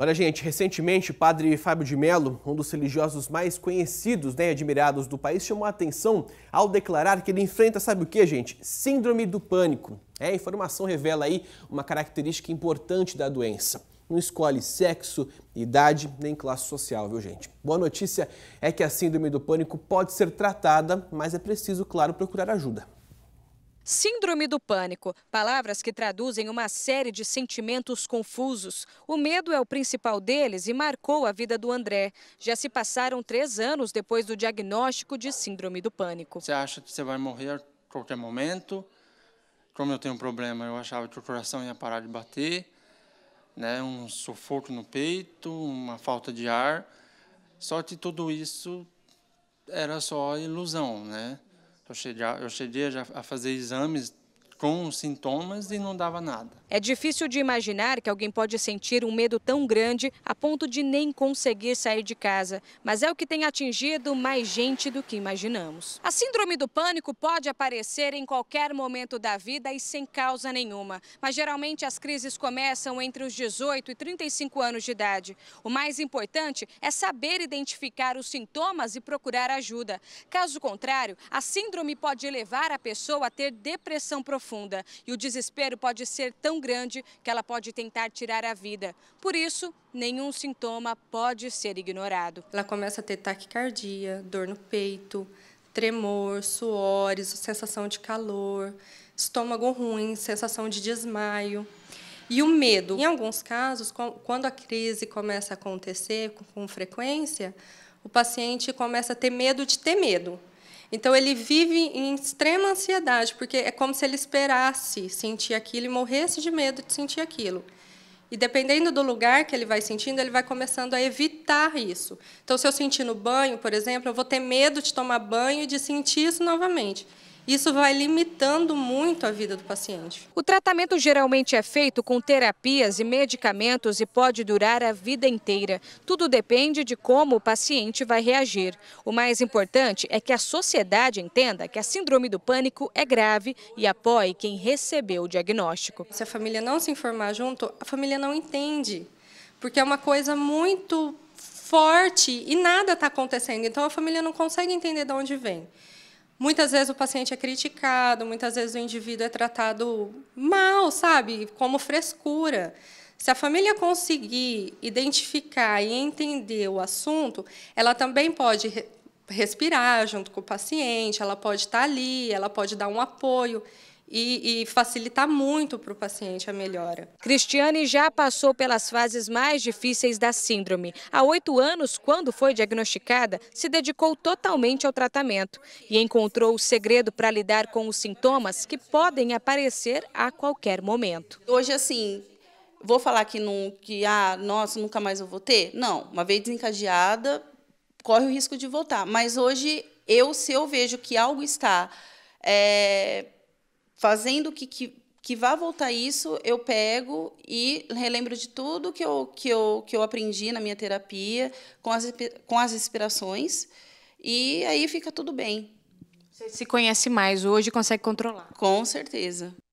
Olha, gente, recentemente, padre Fábio de Mello, um dos religiosos mais conhecidos né, e admirados do país, chamou a atenção ao declarar que ele enfrenta, sabe o que, gente? Síndrome do pânico. É, a informação revela aí uma característica importante da doença. Não escolhe sexo, idade nem classe social, viu, gente? Boa notícia é que a síndrome do pânico pode ser tratada, mas é preciso, claro, procurar ajuda. Síndrome do pânico, palavras que traduzem uma série de sentimentos confusos. O medo é o principal deles e marcou a vida do André. Já se passaram três anos depois do diagnóstico de síndrome do pânico. Você acha que você vai morrer a qualquer momento? Como eu tenho um problema, eu achava que o coração ia parar de bater, né? um sufoco no peito, uma falta de ar. Só que tudo isso era só ilusão, né? cheguei eu cheguei a fazer exames com sintomas e não dava nada. É difícil de imaginar que alguém pode sentir um medo tão grande a ponto de nem conseguir sair de casa, mas é o que tem atingido mais gente do que imaginamos. A síndrome do pânico pode aparecer em qualquer momento da vida e sem causa nenhuma, mas geralmente as crises começam entre os 18 e 35 anos de idade. O mais importante é saber identificar os sintomas e procurar ajuda. Caso contrário, a síndrome pode levar a pessoa a ter depressão profunda e o desespero pode ser tão grande que ela pode tentar tirar a vida. Por isso, nenhum sintoma pode ser ignorado. Ela começa a ter taquicardia, dor no peito, tremor, suores, sensação de calor, estômago ruim, sensação de desmaio. E o medo. Em alguns casos, quando a crise começa a acontecer com frequência, o paciente começa a ter medo de ter medo. Então ele vive em extrema ansiedade, porque é como se ele esperasse sentir aquilo e morresse de medo de sentir aquilo. E dependendo do lugar que ele vai sentindo, ele vai começando a evitar isso. Então, se eu sentir no banho, por exemplo, eu vou ter medo de tomar banho e de sentir isso novamente. Isso vai limitando muito a vida do paciente. O tratamento geralmente é feito com terapias e medicamentos e pode durar a vida inteira. Tudo depende de como o paciente vai reagir. O mais importante é que a sociedade entenda que a síndrome do pânico é grave e apoie quem recebeu o diagnóstico. Se a família não se informar junto, a família não entende, porque é uma coisa muito forte e nada está acontecendo. Então a família não consegue entender de onde vem. Muitas vezes o paciente é criticado, muitas vezes o indivíduo é tratado mal, sabe? Como frescura. Se a família conseguir identificar e entender o assunto, ela também pode respirar junto com o paciente, ela pode estar tá ali, ela pode dar um apoio e, e facilitar muito para o paciente a melhora. Cristiane já passou pelas fases mais difíceis da síndrome. Há oito anos, quando foi diagnosticada, se dedicou totalmente ao tratamento e encontrou o segredo para lidar com os sintomas que podem aparecer a qualquer momento. Hoje, assim, vou falar que, não, que ah, nossa, nunca mais eu vou ter? Não, uma vez desencadeada, corre o risco de voltar. Mas hoje, eu, se eu vejo que algo está é, fazendo que, que, que vá voltar isso, eu pego e relembro de tudo que eu, que eu, que eu aprendi na minha terapia, com as, com as respirações, e aí fica tudo bem. Você se conhece mais hoje e consegue controlar. Com certeza.